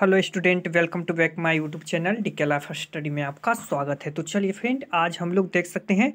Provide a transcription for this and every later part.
hello student welcome to back my YouTube channel D K life study में आपका स्वागत है तो चलिए फ्रेंड आज हम लोग देख सकते हैं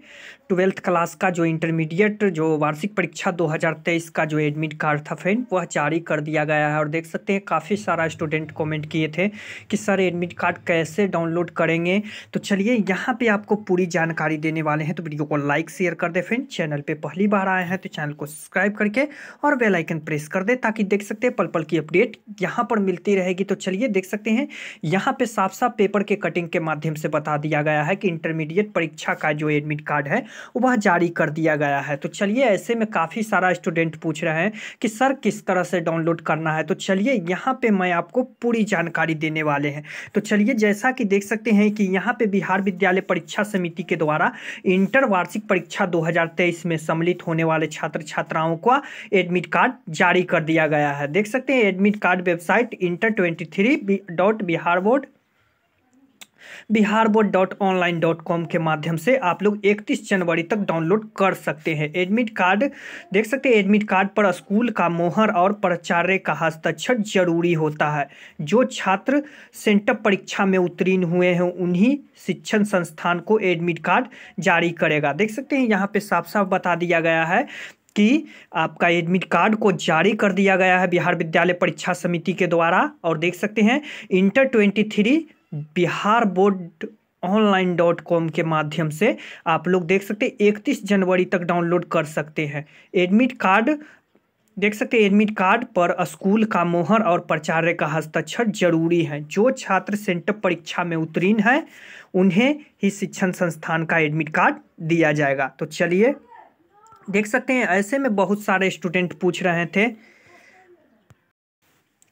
ट्वेल्थ क्लास का जो इंटरमीडिएट जो वार्षिक परीक्षा 2023 का जो एडमिट कार्ड था फ्रेंड वह जारी कर दिया गया है और देख सकते हैं काफ़ी सारा स्टूडेंट कमेंट किए थे कि सर एडमिट कार्ड कैसे डाउनलोड करेंगे तो चलिए यहाँ पर आपको पूरी जानकारी देने वाले हैं तो वीडियो को लाइक शेयर कर दे फ्रेंड चैनल पर पहली बार आए हैं तो चैनल को सब्सक्राइब करके और बेलाइकन प्रेस कर दें ताकि देख सकते हैं पल पल की अपडेट यहाँ पर मिलती रहेगी तो चलिए देख सकते हैं यहाँ पे साफ साफ पेपर के कटिंग के माध्यम से बता दिया गया है कि इंटरमीडिएट परीक्षा का जो एडमिट कार्ड है वह जारी कर दिया गया है तो चलिए ऐसे में काफ़ी सारा स्टूडेंट पूछ रहे हैं कि सर किस तरह से डाउनलोड करना है तो चलिए यहाँ पर मैं आपको पूरी जानकारी देने वाले हैं तो चलिए जैसा कि देख सकते हैं कि यहाँ पर बिहार विद्यालय परीक्षा समिति के द्वारा इंटर वार्षिक परीक्षा दो में सम्मिलित होने वाले छात्र छात्राओं का एडमिट कार्ड जारी कर दिया गया है देख सकते हैं admit card website inter twenty three dot Bihar board Bihar board dot online dot com के माध्यम से आप लोग इकतीस जनवरी तक डाउनलोड कर सकते हैं एडमिट कार्ड देख सकते हैं एडमिट कार्ड पर स्कूल का मोहर और प्राचार्य का हस्ताक्षर जरूरी होता है जो छात्र सेंटअप परीक्षा में उत्तीर्ण हुए हैं उन्हीं शिक्षण संस्थान को एडमिट कार्ड जारी करेगा देख सकते हैं यहाँ पे साफ साफ बता दिया गया है कि आपका एडमिट कार्ड को जारी कर दिया गया है बिहार विद्यालय परीक्षा समिति के द्वारा और देख सकते हैं inter twenty three Bihar board online dot com के माध्यम से आप लोग देख सकते हैं इकतीस जनवरी तक डाउनलोड कर सकते हैं एडमिट कार्ड देख सकते हैं एडमिट कार्ड पर स्कूल का मोहर और प्राचार्य का हस्ताक्षर जरूरी है जो छात्र सेंटर परीक्षा में उत्तीर्ण है उन्हें ही शिक्षण संस्थान का एडमिट कार्ड दिया जाएगा तो चलिए देख सकते हैं ऐसे में बहुत सारे स्टूडेंट पूछ रहे थे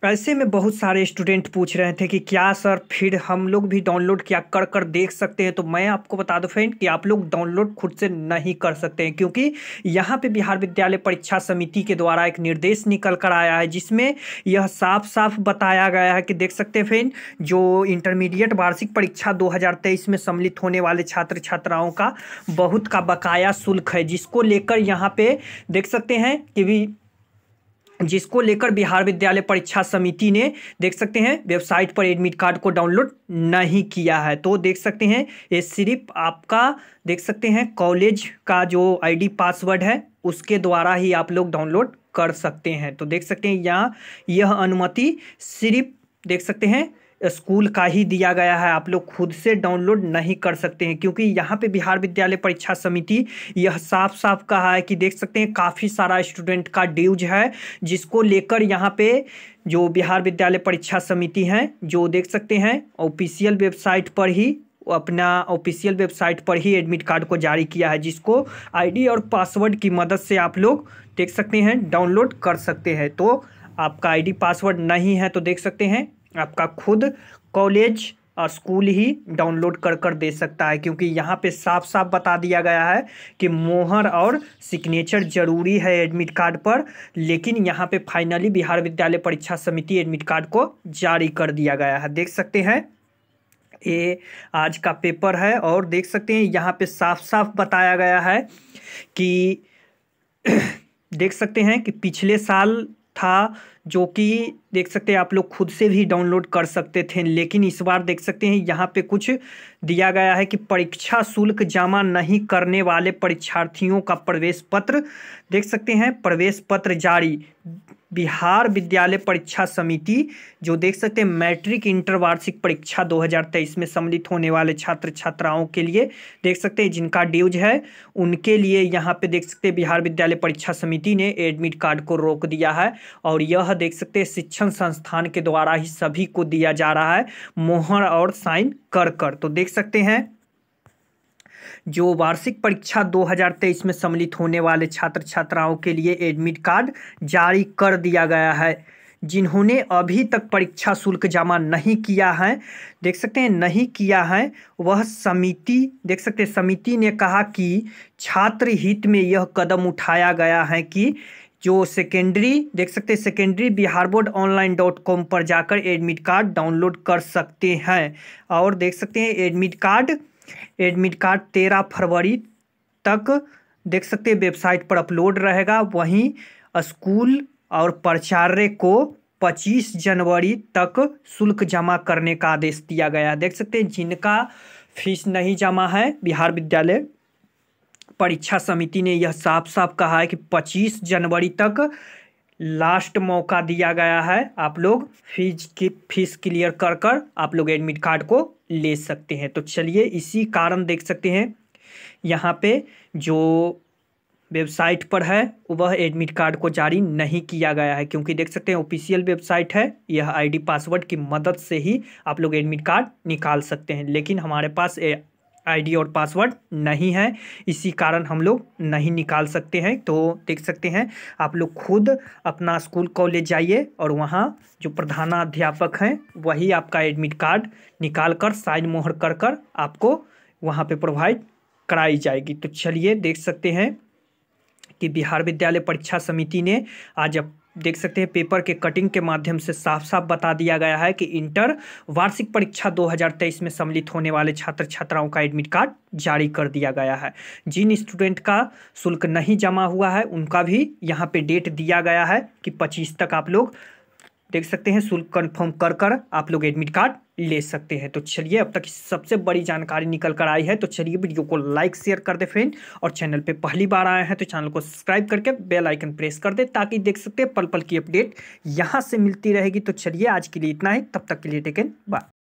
ऐसे में बहुत सारे स्टूडेंट पूछ रहे थे कि क्या सर फिर हम लोग भी डाउनलोड क्या कर कर देख सकते हैं तो मैं आपको बता दूं फ्रेंड कि आप लोग डाउनलोड खुद से नहीं कर सकते हैं क्योंकि यहाँ पे बिहार विद्यालय परीक्षा समिति के द्वारा एक निर्देश निकल कर आया है जिसमें यह साफ साफ बताया गया है कि देख सकते हैं फ्रेंड जो इंटरमीडिएट वार्षिक परीक्षा दो में सम्मिलित होने वाले छात्र छात्राओं का बहुत का बकाया शुल्क है जिसको लेकर यहाँ पर देख सकते हैं कि भी जिसको लेकर बिहार विद्यालय परीक्षा समिति ने देख सकते हैं वेबसाइट पर एडमिट कार्ड को डाउनलोड नहीं किया है तो देख सकते हैं ये सिर्फ आपका देख सकते हैं कॉलेज का जो आईडी पासवर्ड है उसके द्वारा ही आप लोग डाउनलोड कर सकते हैं तो देख सकते हैं यहाँ यह अनुमति सिर्फ देख सकते हैं स्कूल का ही दिया गया है आप लोग खुद से डाउनलोड नहीं कर सकते हैं क्योंकि यहाँ पे बिहार विद्यालय परीक्षा समिति यह साफ साफ कहा है कि देख सकते हैं काफ़ी सारा स्टूडेंट का ड्यूज है जिसको लेकर यहाँ पे जो बिहार विद्यालय परीक्षा समिति हैं जो देख सकते हैं ऑफिशियल वेबसाइट पर ही अपना ऑफिशियल वेबसाइट पर ही एडमिट कार्ड को जारी किया है जिसको आईडी और पासवर्ड की मदद से आप लोग देख सकते हैं डाउनलोड कर सकते हैं तो आपका आईडी पासवर्ड नहीं है तो देख सकते हैं आपका खुद कॉलेज और स्कूल ही डाउनलोड कर कर दे सकता है क्योंकि यहाँ पे साफ साफ बता दिया गया है कि मोहर और सिग्नेचर जरूरी है एडमिट कार्ड पर लेकिन यहाँ पे फाइनली बिहार विद्यालय परीक्षा समिति एडमिट कार्ड को जारी कर दिया गया है देख सकते हैं ये आज का पेपर है और देख सकते हैं यहाँ पे साफ साफ बताया गया है कि देख सकते हैं कि पिछले साल था जो कि देख सकते हैं आप लोग खुद से भी डाउनलोड कर सकते थे लेकिन इस बार देख सकते हैं यहाँ पे कुछ दिया गया है कि परीक्षा शुल्क जमा नहीं करने वाले परीक्षार्थियों का प्रवेश पत्र देख सकते हैं प्रवेश पत्र जारी बिहार विद्यालय परीक्षा समिति जो देख सकते हैं मैट्रिक इंटर वार्षिक परीक्षा 2023 में सम्मिलित होने वाले छात्र छात्राओं के लिए देख सकते हैं जिनका ड्यूज है उनके लिए यहाँ पे देख सकते हैं बिहार विद्यालय परीक्षा समिति ने एडमिट कार्ड को रोक दिया है और यह देख सकते हैं शिक्षण संस्थान के द्वारा ही सभी को दिया जा रहा है मोहर और साइन कर कर तो देख सकते हैं जो वार्षिक परीक्षा 2023 में सम्मिलित होने वाले छात्र छात्राओं के लिए एडमिट कार्ड जारी कर दिया गया है जिन्होंने अभी तक परीक्षा शुल्क जमा नहीं किया है देख सकते हैं नहीं किया है वह समिति देख सकते हैं समिति ने कहा कि छात्र हित में यह कदम उठाया गया है कि जो सेकेंडरी देख सकते हैं secondary Bihar board online dot com पर जाकर एडमिट कार्ड डाउनलोड कर सकते हैं और देख सकते हैं एडमिट कार्ड एडमिट कार्ड तेरह फरवरी तक देख सकते हैं वेबसाइट पर अपलोड रहेगा वहीं स्कूल और प्राचार्य को 25 जनवरी तक शुल्क जमा करने का आदेश दिया गया देख सकते हैं जिनका फीस नहीं जमा है बिहार विद्यालय परीक्षा समिति ने यह साफ साफ कहा है कि पच्चीस जनवरी तक लास्ट मौका दिया गया है आप लोग फीस की फीस क्लियर कर कर आप लोग एडमिट कार्ड को ले सकते हैं तो चलिए इसी कारण देख सकते हैं यहाँ पे जो वेबसाइट पर है वह एडमिट कार्ड को जारी नहीं किया गया है क्योंकि देख सकते हैं ऑफिशियल वेबसाइट है यह आईडी पासवर्ड की मदद से ही आप लोग एडमिट कार्ड निकाल सकते हैं लेकिन हमारे पास आईडी और पासवर्ड नहीं है इसी कारण हम लोग नहीं निकाल सकते हैं तो देख सकते हैं आप लोग खुद अपना स्कूल कॉलेज जाइए और वहाँ जो प्रधानाध्यापक हैं वही आपका एडमिट कार्ड निकाल कर साइन मोहर कर कर आपको वहाँ पे प्रोवाइड कराई जाएगी तो चलिए देख सकते हैं कि बिहार विद्यालय परीक्षा समिति ने आज देख सकते हैं पेपर के कटिंग के माध्यम से साफ साफ बता दिया गया है कि इंटर वार्षिक परीक्षा 2023 में सम्मिलित होने वाले छात्र छात्राओं का एडमिट कार्ड जारी कर दिया गया है जिन स्टूडेंट का शुल्क नहीं जमा हुआ है उनका भी यहाँ पे डेट दिया गया है कि पच्चीस तक आप लोग देख सकते हैं शुल्क कन्फर्म कर कर आप लोग एडमिट कार्ड ले सकते हैं तो चलिए अब तक सबसे बड़ी जानकारी निकल कर आई है तो चलिए वीडियो को लाइक शेयर कर दे फ्रेंड और चैनल पे पहली बार आए हैं तो चैनल को सब्सक्राइब करके बेल आइकन प्रेस कर दे ताकि देख सकते हैं पल पल की अपडेट यहाँ से मिलती रहेगी तो चलिए आज के लिए इतना ही तब तक के लिए टेकन बाय